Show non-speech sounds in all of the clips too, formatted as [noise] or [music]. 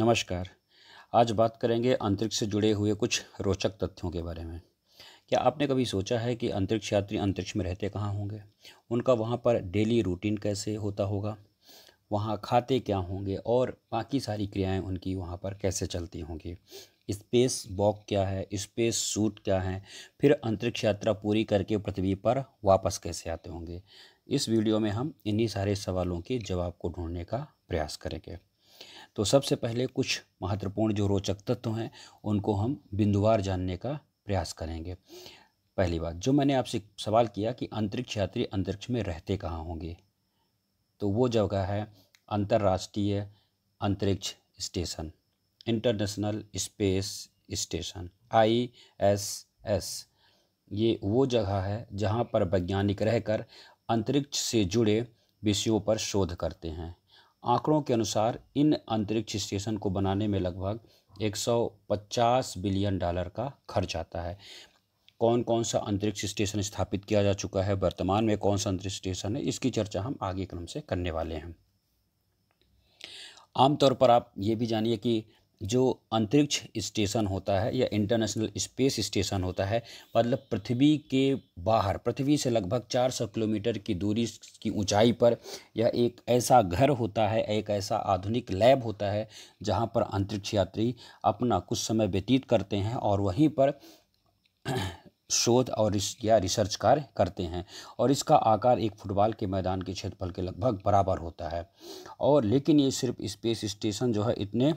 नमस्कार आज बात करेंगे अंतरिक्ष से जुड़े हुए कुछ रोचक तथ्यों के बारे में क्या आपने कभी सोचा है कि अंतरिक्ष यात्री अंतरिक्ष में रहते कहाँ होंगे उनका वहाँ पर डेली रूटीन कैसे होता होगा वहाँ खाते क्या होंगे और बाकी सारी क्रियाएं उनकी वहाँ पर कैसे चलती होंगी स्पेस बॉक क्या है स्पेस सूट क्या है फिर अंतरिक्ष यात्रा पूरी करके पृथ्वी पर वापस कैसे आते होंगे इस वीडियो में हम इन्हीं सारे सवालों के जवाब को ढूंढने का प्रयास करेंगे तो सबसे पहले कुछ महत्वपूर्ण जो रोचक तत्व हैं उनको हम बिंदुवार जानने का प्रयास करेंगे पहली बात जो मैंने आपसे सवाल किया कि अंतरिक्ष यात्री अंतरिक्ष में रहते कहाँ होंगे तो वो जगह है अंतर्राष्ट्रीय अंतरिक्ष station international space station I S S ये वो जगह है जहाँ पर वैज्ञानिक रहकर अंतरिक्ष से जुड़े विषयों पर शोध करते हैं आंकड़ों के अनुसार इन अंतरिक्ष स्टेशन को बनाने में लगभग 150 बिलियन डॉलर का खर्च आता है कौन कौन सा अंतरिक्ष स्टेशन स्थापित किया जा चुका है वर्तमान में कौन सा अंतरिक्ष स्टेशन है इसकी चर्चा हम आगे क्रम से करने वाले हैं आमतौर पर आप ये भी जानिए कि जो अंतरिक्ष स्टेशन होता है या इंटरनेशनल स्पेस स्टेशन होता है मतलब पृथ्वी के बाहर पृथ्वी से लगभग 400 किलोमीटर की दूरी की ऊंचाई पर यह एक ऐसा घर होता है एक ऐसा आधुनिक लैब होता है जहां पर अंतरिक्ष यात्री अपना कुछ समय व्यतीत करते हैं और वहीं पर शोध और या रिसर्च कार्य करते हैं और इसका आकार एक फुटबॉल के मैदान के क्षेत्रफल के लगभग बराबर होता है और लेकिन ये सिर्फ स्पेस स्टेशन जो है इतने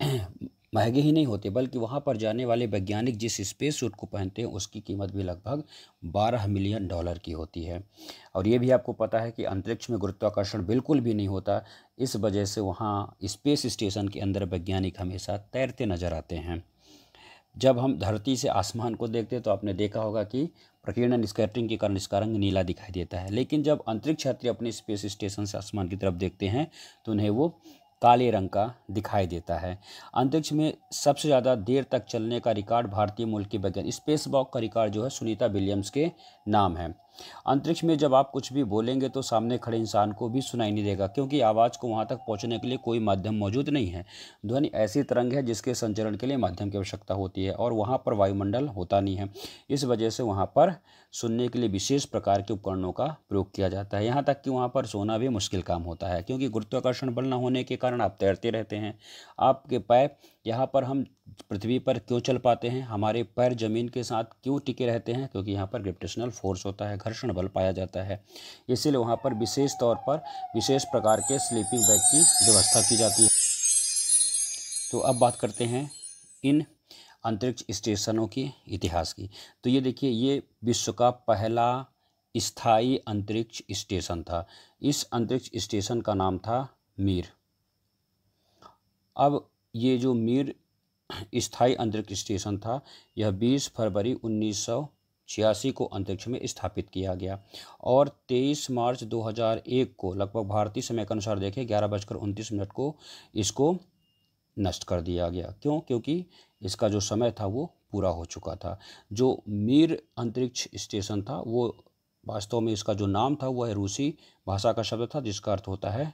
[clears throat] महंगे ही नहीं होते बल्कि वहाँ पर जाने वाले वैज्ञानिक जिस स्पेस सूट को पहनते हैं उसकी कीमत भी लगभग 12 मिलियन डॉलर की होती है और ये भी आपको पता है कि अंतरिक्ष में गुरुत्वाकर्षण बिल्कुल भी नहीं होता इस वजह से वहाँ स्पेस स्टेशन के अंदर वैज्ञानिक हमेशा तैरते नजर आते हैं जब हम धरती से आसमान को देखते हैं तो आपने देखा होगा कि प्रकीर्णन स्कैटरिंग के कारण इसका रंग नीला दिखाई देता है लेकिन जब अंतरिक्ष यात्री अपने स्पेस स्टेशन से आसमान की तरफ देखते हैं तो उन्हें वो काले रंग का दिखाई देता है अंतरिक्ष में सबसे ज़्यादा देर तक चलने का रिकॉर्ड भारतीय मूल के वैज्ञानिक स्पेस वॉक का रिकॉर्ड जो है सुनीता विलियम्स के नाम है अंतरिक्ष में जब आप कुछ भी बोलेंगे तो सामने खड़े इंसान को भी सुनाई नहीं देगा क्योंकि आवाज़ को वहाँ तक पहुँचने के लिए कोई माध्यम मौजूद नहीं है ध्वनि ऐसी तरंग है जिसके संचरण के लिए माध्यम की आवश्यकता होती है और वहाँ पर वायुमंडल होता नहीं है इस वजह से वहाँ पर सुनने के लिए विशेष प्रकार के उपकरणों का प्रयोग किया जाता है यहाँ तक कि वहाँ पर सोना भी मुश्किल काम होता है क्योंकि गुरुत्वाकर्षण बल न होने के कारण आप तैरते रहते हैं आपके पैर यहाँ पर हम पृथ्वी पर क्यों चल पाते हैं हमारे पैर ज़मीन के साथ क्यों टिके रहते हैं क्योंकि यहाँ पर ग्रेविटेशनल फोर्स होता है घर्षण बल पाया जाता है इसीलिए वहाँ पर विशेष तौर पर विशेष प्रकार के स्लीपिंग बैग की व्यवस्था की जाती है तो अब बात करते हैं इन अंतरिक्ष स्टेशनों के इतिहास की तो ये देखिए ये विश्व का पहला स्थायी अंतरिक्ष स्टेशन था इस अंतरिक्ष स्टेशन का नाम था मीर अब ये जो मीर स्थायी अंतरिक्ष स्टेशन था यह 20 फरवरी उन्नीस छियासी को अंतरिक्ष में स्थापित किया गया और 23 मार्च 2001 को लगभग भारतीय समय के अनुसार देखें ग्यारह बजकर उनतीस मिनट को इसको नष्ट कर दिया गया क्यों क्योंकि इसका जो समय था वो पूरा हो चुका था जो मीर अंतरिक्ष स्टेशन था वो वास्तव में इसका जो नाम था वह रूसी भाषा का शब्द था जिसका अर्थ होता है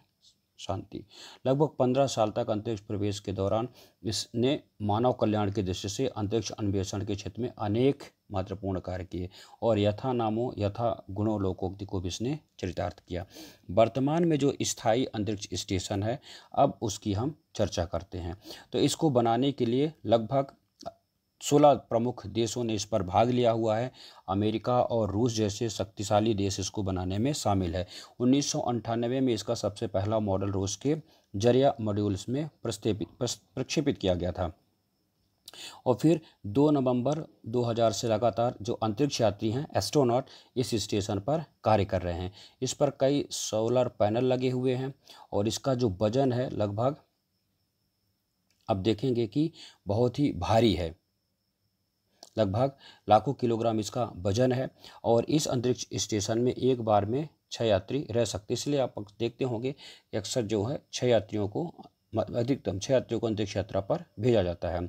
शांति लगभग पंद्रह साल तक अंतरिक्ष प्रवेश के दौरान इसने मानव कल्याण की दृष्टि से अंतरिक्ष अन्वेषण के क्षेत्र में अनेक महत्वपूर्ण कार्य किए और यथा नामों यथा गुणों लोकोक्ति को भी इसने चरितार्थ किया वर्तमान में जो स्थायी अंतरिक्ष स्टेशन है अब उसकी हम चर्चा करते हैं तो इसको बनाने के लिए लगभग सोलह प्रमुख देशों ने इस पर भाग लिया हुआ है अमेरिका और रूस जैसे शक्तिशाली देश इसको बनाने में शामिल है उन्नीस में इसका सबसे पहला मॉडल रूस के जरिया मॉड्यूल्स में प्रक्षेपित किया गया था और फिर 2 नवंबर 2000 से लगातार जो अंतरिक्ष यात्री हैं एस्ट्रोनॉट इस स्टेशन पर कार्य कर रहे हैं इस पर कई सोलर पैनल लगे हुए हैं और इसका जो वजन है लगभग अब देखेंगे कि बहुत ही भारी है लगभग लाखों किलोग्राम इसका वजन है और इस अंतरिक्ष स्टेशन में एक बार में छः यात्री रह सकते इसलिए आप देखते होंगे कि अक्सर जो है छः यात्रियों को अधिकतम छः यात्रियों को अंतरिक्ष यात्रा पर भेजा जाता है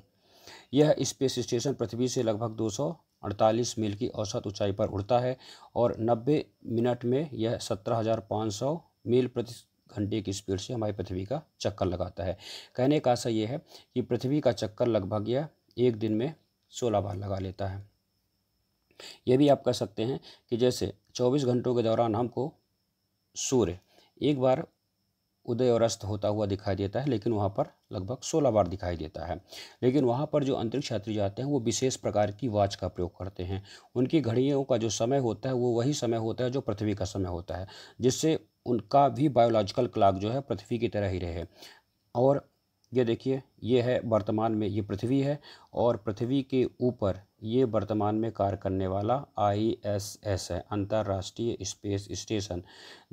यह स्पेस स्टेशन पृथ्वी से लगभग 248 मील की औसत ऊंचाई पर उड़ता है और 90 मिनट में यह 17,500 मील प्रति घंटे की स्पीड से हमारी पृथ्वी का चक्कर लगाता है कहने का आशा यह है कि पृथ्वी का चक्कर लगभग यह एक दिन में सोलह बार लगा लेता है ये भी आप कह सकते हैं कि जैसे चौबीस घंटों के दौरान हमको सूर्य एक बार उदय और अस्त होता हुआ दिखाई देता है लेकिन वहाँ पर लगभग सोलह बार दिखाई देता है लेकिन वहाँ पर जो अंतरिक्ष यात्री जाते हैं वो विशेष प्रकार की वाच का प्रयोग करते हैं उनकी घड़ियों का जो समय होता है वो वही समय होता है जो पृथ्वी का समय होता है जिससे उनका भी बायोलॉजिकल क्लाक जो है पृथ्वी की तरह ही रहे और ये देखिए ये है वर्तमान में ये पृथ्वी है और पृथ्वी के ऊपर ये वर्तमान में कार्य करने वाला आईएसएस है अंतर्राष्ट्रीय स्पेस स्टेशन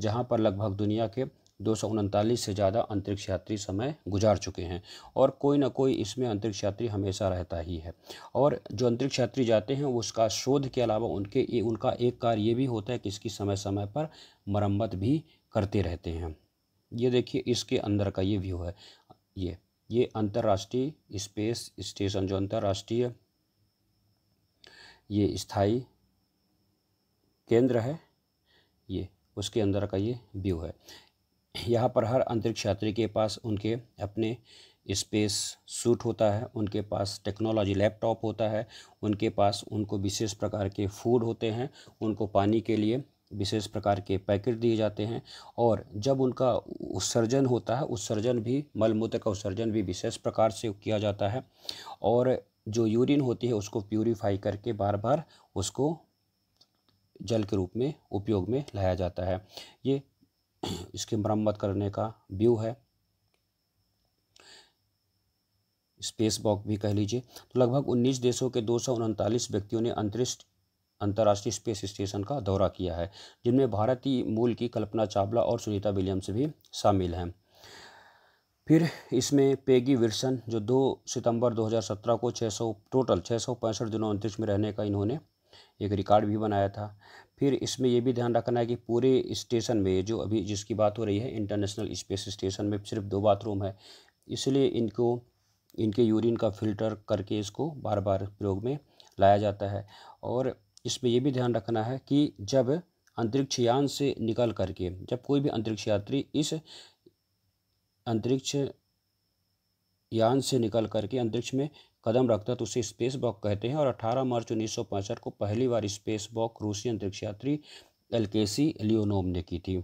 जहाँ पर लगभग दुनिया के दो से ज़्यादा अंतरिक्ष यात्री समय गुजार चुके हैं और कोई ना कोई इसमें अंतरिक्ष यात्री हमेशा रहता ही है और जो अंतरिक्ष यात्री जाते हैं उसका शोध के अलावा उनके उनका एक कार्य ये भी होता है कि इसकी समय समय पर मरम्मत भी करते रहते हैं ये देखिए इसके अंदर का ये व्यू है ये ये अंतर्राष्ट्रीय स्पेस स्टेशन जो अंतर्राष्ट्रीय ये स्थाई केंद्र है ये उसके अंदर का ये व्यू है यहाँ पर हर अंतरिक्ष यात्री के पास उनके अपने स्पेस सूट होता है उनके पास टेक्नोलॉजी लैपटॉप होता है उनके पास उनको विशेष प्रकार के फूड होते हैं उनको पानी के लिए विशेष प्रकार के पैकेट दिए जाते हैं और जब उनका उत्सर्जन होता है उत्सर्जन भी मलमूत्र का उत्सर्जन भी विशेष प्रकार से किया जाता है और जो यूरिन होती है उसको प्यूरीफाई करके बार बार उसको जल के रूप में उपयोग में लाया जाता है ये [clears throat] इसकी मरम्मत करने का व्यू है स्पेस बॉक भी कह लीजिए तो लगभग 19 देशों के दो व्यक्तियों ने अंतरिक्ष अंतर्राष्ट्रीय स्पेस स्टेशन का दौरा किया है जिनमें भारतीय मूल की कल्पना चावला और सुनीता विलियम्स भी शामिल हैं फिर इसमें पेगी विल्सन जो 2 सितंबर 2017 को 600 टोटल छः दिनों अंतरिक्ष में रहने का इन्होंने एक रिकॉर्ड भी बनाया था फिर इसमें यह भी ध्यान रखना है कि पूरे स्टेशन में जो अभी जिसकी बात हो रही है इंटरनेशनल स्पेस स्टेशन में सिर्फ दो बाथरूम है इसलिए इनको इनके यूरिन का फिल्टर करके इसको बार बार प्रयोग में लाया जाता है और इसमें यह भी ध्यान रखना है कि जब अंतरिक्ष यान से निकल करके जब कोई भी अंतरिक्ष यात्री इस अंतरिक्ष यान से निकल करके अंतरिक्ष में कदम रखता है तो उसे स्पेस वॉक कहते हैं और 18 मार्च उन्नीस को पहली बार स्पेस वॉक रूसी अंतरिक्ष यात्री एलकेसी लियोनोम ने की थी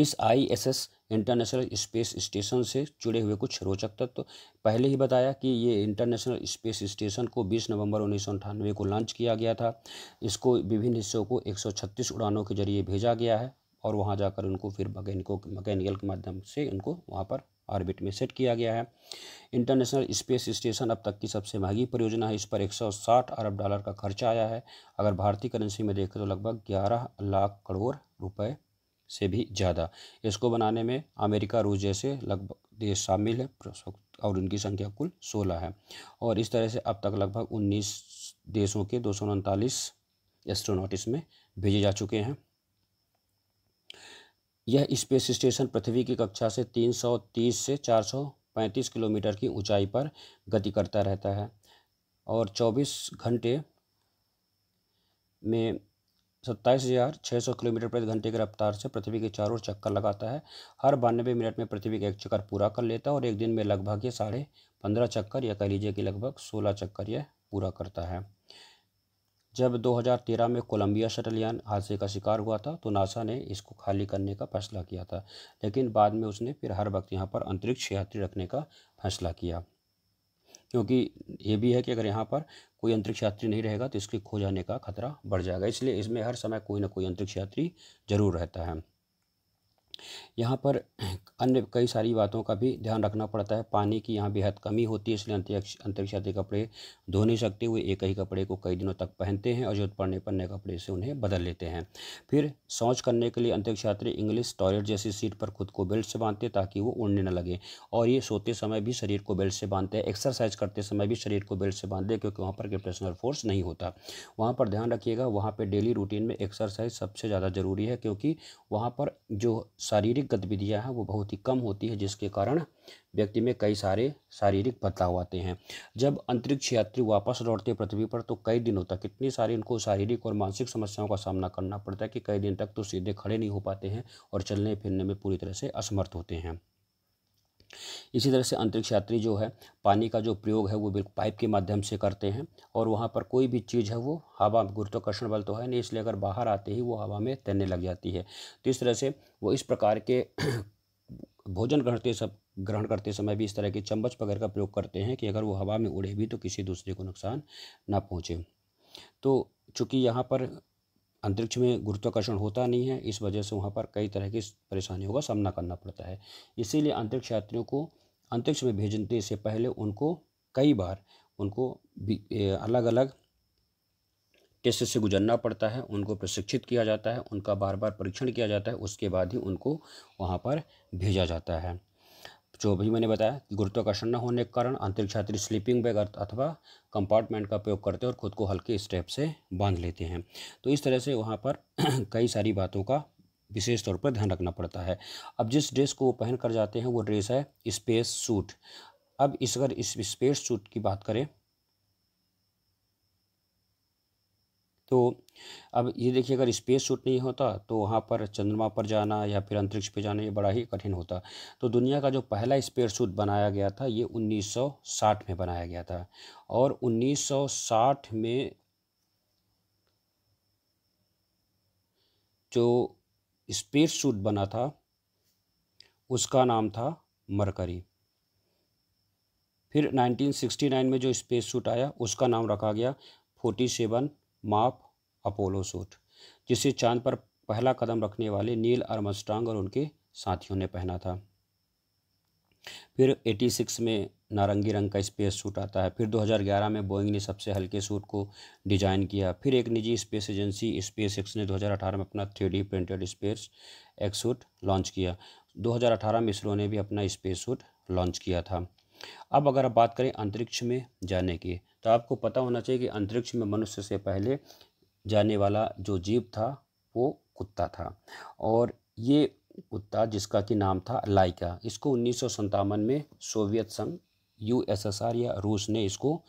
इस आईएसएस इंटरनेशनल स्पेस स्टेशन से जुड़े हुए कुछ रोचक तत्व तो पहले ही बताया कि ये इंटरनेशनल स्पेस स्टेशन को 20 नवंबर उन्नीस को लॉन्च किया गया था इसको विभिन्न हिस्सों को 136 उड़ानों के जरिए भेजा गया है और वहाँ जाकर उनको फिर मैकेनिको मकैनिकल के माध्यम से उनको वहाँ पर ऑर्बिट में सेट किया गया है इंटरनेशनल स्पेस स्टेशन अब तक की सबसे महंगी परियोजना है इस पर 160 अरब डॉलर का खर्चा आया है अगर भारतीय करेंसी में देखें तो लगभग 11 लाख करोड़ रुपए से भी ज़्यादा इसको बनाने में अमेरिका रूस जैसे लगभग देश शामिल है और उनकी संख्या कुल सोलह है और इस तरह से अब तक लगभग उन्नीस देशों के दो सौ उनतालीस एस्ट्रोनॉट इसमें भेजे जा चुके हैं यह स्पेस स्टेशन पृथ्वी की कक्षा से 330 से 435 किलोमीटर की ऊंचाई पर गति करता रहता है और 24 घंटे में सत्ताईस हज़ार छः सौ किलोमीटर प्रति घंटे की रफ्तार से पृथ्वी के चारों ओर चक्कर लगाता है हर बानबे मिनट में पृथ्वी का एक चक्कर पूरा कर लेता है और एक दिन में लगभग ये साढ़े पंद्रह चक्कर या कह लीजिए कि लगभग सोलह चक्कर यह पूरा करता है जब 2013 में कोलंबिया शटल यान हादसे का शिकार हुआ था तो नासा ने इसको खाली करने का फैसला किया था लेकिन बाद में उसने फिर हर वक्त यहाँ पर अंतरिक्ष यात्री रखने का फैसला किया क्योंकि ये भी है कि अगर यहाँ पर कोई अंतरिक्ष यात्री नहीं रहेगा तो इसके खो जाने का खतरा बढ़ जाएगा इसलिए इसमें हर समय कोई ना कोई अंतरिक्ष यात्री जरूर रहता है यहाँ पर अन्य कई सारी बातों का भी ध्यान रखना पड़ता है पानी की यहाँ बेहद कमी होती है इसलिए अंतरिक्ष आदि कपड़े धो नहीं सकते हुए एक ही कपड़े को कई दिनों तक पहनते हैं और जरूरत पड़ने पर नए कपड़े से उन्हें बदल लेते हैं फिर शौच करने के लिए अंतरिक्ष यात्री इंग्लिश टॉयलेट जैसी सीट पर खुद को बेल्ट से बांधते ताकि वो उड़ने न लगे और ये सोते समय भी शरीर को बेल्ट से बांधते हैं एक्सरसाइज करते समय भी शरीर को बेल्ट से बांधते क्योंकि वहाँ पर ग्रेविटेशनल फोर्स नहीं होता वहाँ पर ध्यान रखिएगा वहाँ पर डेली रूटीन में एक्सरसाइज सबसे ज़्यादा ज़रूरी है क्योंकि वहाँ पर जो शारीरिक गतिविधियाँ हैं वो बहुत ही कम होती है जिसके कारण व्यक्ति में कई सारे शारीरिक बदलाव आते हैं जब अंतरिक्ष यात्री वापस लौटते हैं पृथ्वी पर तो कई दिनों तक इतनी सारी इनको शारीरिक और मानसिक समस्याओं का सामना करना पड़ता है कि कई दिन तक तो सीधे खड़े नहीं हो पाते हैं और चलने फिरने में पूरी तरह से असमर्थ होते हैं इसी तरह से अंतरिक्ष यात्री जो है पानी का जो प्रयोग है वो बिल्कुल पाइप के माध्यम से करते हैं और वहाँ पर कोई भी चीज़ है वो हवा गुरुत्वाकर्षण बल तो है नहीं इसलिए अगर बाहर आते ही वो हवा में तैरने लग जाती है तो इस तरह से वो इस प्रकार के [clears throat] भोजन करते सब ग्रहण करते समय भी इस तरह के चम्मच वगैरह का प्रयोग करते हैं कि अगर वो हवा में उड़े भी तो किसी दूसरे को नुकसान ना पहुँचे तो चूँकि यहाँ पर अंतरिक्ष में गुरुत्वाकर्षण होता नहीं है इस वजह से वहाँ पर कई तरह की परेशानियों का सामना करना पड़ता है इसीलिए अंतरिक्ष यात्रियों को अंतरिक्ष में भेजने से पहले उनको कई बार उनको अलग अलग टेस्ट से गुजरना पड़ता है उनको प्रशिक्षित किया जाता है उनका बार बार परीक्षण किया जाता है उसके बाद ही उनको वहाँ पर भेजा जाता है जो भी मैंने बताया कि गुरुत्वाकर्षण न होने के कारण अंतरिक्ष यात्री स्लीपिंग बैग अथवा कंपार्टमेंट का प्रयोग करते हैं और खुद को हल्के स्टेप से बांध लेते हैं तो इस तरह से वहाँ पर [clears throat] कई सारी बातों का विशेष तौर पर ध्यान रखना पड़ता है अब जिस ड्रेस को वो पहन कर जाते हैं वो ड्रेस है स्पेस सूट अब इस अगर इस स्पेस सूट की बात करें तो अब ये देखिए अगर स्पेस सूट नहीं होता तो वहाँ पर चंद्रमा पर जाना या फिर अंतरिक्ष पर जाना ये बड़ा ही कठिन होता तो दुनिया का जो पहला स्पेस सूट बनाया गया था ये 1960 में बनाया गया था और 1960 में जो स्पेस सूट बना था उसका नाम था मरकरी फिर 1969 में जो स्पेस सूट आया उसका नाम रखा गया फोर्टी सेवन माप अपोलो सूट जिसे चांद पर पहला कदम रखने वाले नील अर्मस्ट्रांग और उनके साथियों ने पहना था फिर 86 में नारंगी रंग का स्पेस सूट आता है फिर 2011 में बोइंग ने सबसे हल्के सूट को डिज़ाइन किया फिर एक निजी स्पेस एजेंसी स्पेस एक्स ने 2018 में अपना three printed SpaceX suit launch किया 2018 में इसरो ने भी अपना स्पेस सूट लॉन्च किया था अब अगर आप बात करें अंतरिक्ष में जाने की तो आपको पता होना चाहिए कि अंतरिक्ष में मनुष्य से पहले जाने वाला जो जीव था वो कुत्ता था और ये कुत्ता जिसका कि नाम था लाइका इसको उन्नीस में सोवियत संघ यूएसएसआर या रूस ने इसको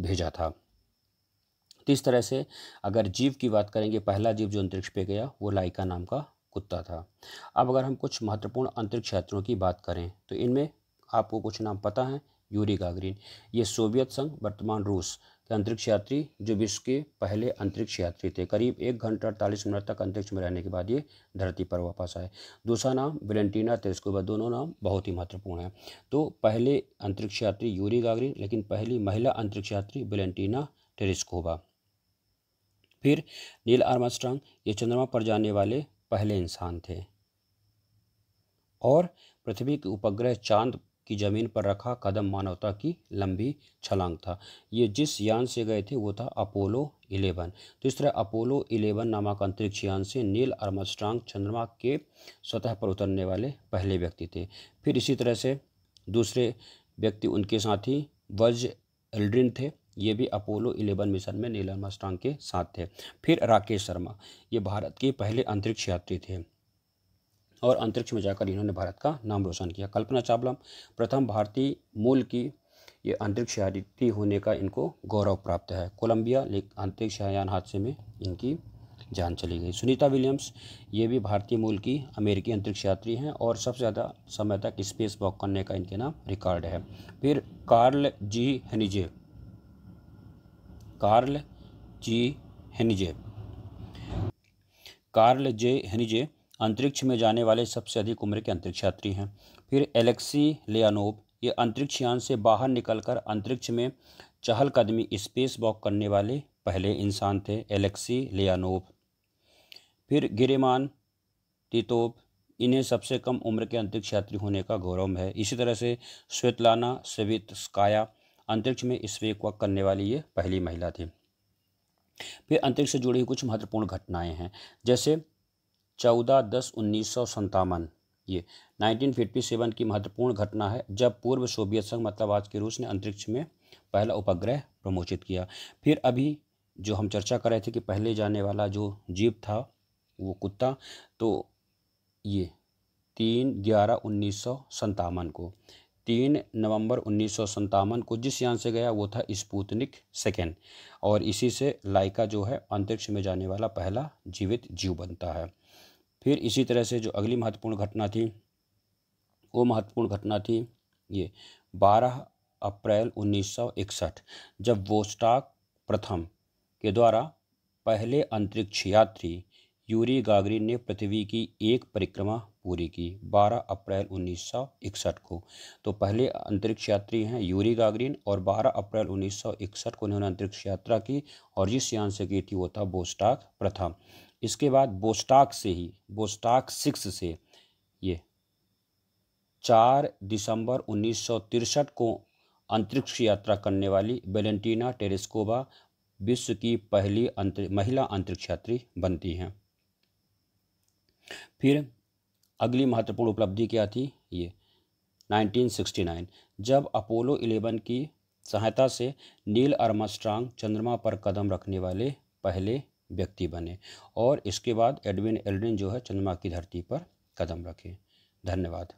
भेजा था तो इस तरह से अगर जीव की बात करेंगे पहला जीव जो अंतरिक्ष पे गया वो लाइका नाम का कुत्ता था अब अगर हम कुछ महत्वपूर्ण अंतरिक्ष क्षेत्रों की बात करें तो इनमें आपको कुछ नाम पता है यूरी गागरिन ये सोवियत संघ वर्तमान रूस के अंतरिक्ष यात्री जो विश्व के पहले अंतरिक्ष यात्री थे करीब एक घंटा अड़तालीस मिनट तक अंतरिक्ष में रहने के बाद ये धरती पर वापस आए दूसरा नाम वेलेंटीना तेस्कोवा दोनों नाम बहुत ही महत्वपूर्ण हैं तो पहले अंतरिक्ष यात्री यूरी गागरिन लेकिन पहली महिला अंतरिक्ष यात्री वेलेंटीना टेरिस्कोबा फिर नील आर्मस्ट्रांग ये चंद्रमा पर जाने वाले पहले इंसान थे और पृथ्वी के उपग्रह चांद कि ज़मीन पर रखा कदम मानवता की लंबी छलांग था ये जिस यान से गए थे वो था अपोलो इलेवन तो इस तरह अपोलो इलेवन नामक अंतरिक्ष यान से नील अर्मस्ट्रांग चंद्रमा के सतह पर उतरने वाले पहले व्यक्ति थे फिर इसी तरह से दूसरे व्यक्ति उनके साथ ही वज एल्ड्रिन थे ये भी अपोलो इलेवन मिशन में नील आर्मस्ट्रांग के साथ थे फिर राकेश शर्मा ये भारत के पहले अंतरिक्ष यात्री थे और अंतरिक्ष में जाकर इन्होंने भारत का नाम रोशन किया कल्पना चावला प्रथम भारतीय मूल की ये अंतरिक्ष यात्री होने का इनको गौरव प्राप्त है कोलंबिया अंतरिक्ष यान हादसे में इनकी जान चली गई सुनीता विलियम्स ये भी भारतीय मूल की अमेरिकी अंतरिक्ष यात्री हैं और सबसे ज़्यादा समय तक स्पेस वॉक करने का इनके नाम रिकॉर्ड है फिर Karl G Henize Karl G Henize Karl J Henize अंतरिक्ष में जाने वाले सबसे अधिक उम्र के अंतरिक्ष यात्री हैं फिर एलेक्सी लेनोब ये अंतरिक्ष यान से बाहर निकलकर अंतरिक्ष में चहलकदमी स्पेस वॉक करने वाले पहले इंसान थे एलेक्सी लेनोब फिर गिरेमान तितोब इन्हें सबसे कम उम्र के अंतरिक्ष यात्री होने का गौरव है इसी तरह से श्वेतलाना स्काया अंतरिक्ष में स्पेक वॉक करने वाली ये पहली महिला थी फिर अंतरिक्ष से जुड़ी कुछ महत्वपूर्ण घटनाएं हैं जैसे चौदह दस उन्नीस सौ सन्तावन ये नाइनटीन फिफ्टी सेवन की महत्वपूर्ण घटना है जब पूर्व सोवियत संघ मतलब आज के रूस ने अंतरिक्ष में पहला उपग्रह प्रमोचित किया फिर अभी जो हम चर्चा कर रहे थे कि पहले जाने वाला जो जीव था वो कुत्ता तो ये तीन ग्यारह उन्नीस सौ संतावन को तीन नवंबर उन्नीस सौ सन्तावन को जिस यान से गया वो था स्पूतनिक सेकेंड और इसी से लाइका जो है अंतरिक्ष में जाने वाला पहला जीवित जीव बनता है फिर इसी तरह से जो अगली महत्वपूर्ण घटना थी वो महत्वपूर्ण घटना थी ये 12 अप्रैल 1961 जब वोस्टाक प्रथम के द्वारा पहले अंतरिक्ष यात्री यूरी गागरी ने पृथ्वी की एक परिक्रमा पूरी की 12 अप्रैल 1961 को तो पहले अंतरिक्ष यात्री हैं यूरी गागरीन और 12 अप्रैल 1961 को उन्होंने अंतरिक्ष यात्रा की और जिस यान से की थी वो था बोस्टाक प्रथम इसके बाद बोस्टाक से ही बोस्टाक सिक्स से ये चार दिसंबर उन्नीस को अंतरिक्ष यात्रा करने वाली वेलेंटीना टेरेस्कोबा विश्व की पहली अंतर, महिला अंतरिक्ष यात्री बनती हैं फिर अगली महत्वपूर्ण उपलब्धि क्या थी ये 1969 जब अपोलो 11 की सहायता से नील अर्मास्ट्रांग चंद्रमा पर कदम रखने वाले पहले व्यक्ति बने और इसके बाद एडविन एल्डिन जो है चंद्रमा की धरती पर कदम रखें धन्यवाद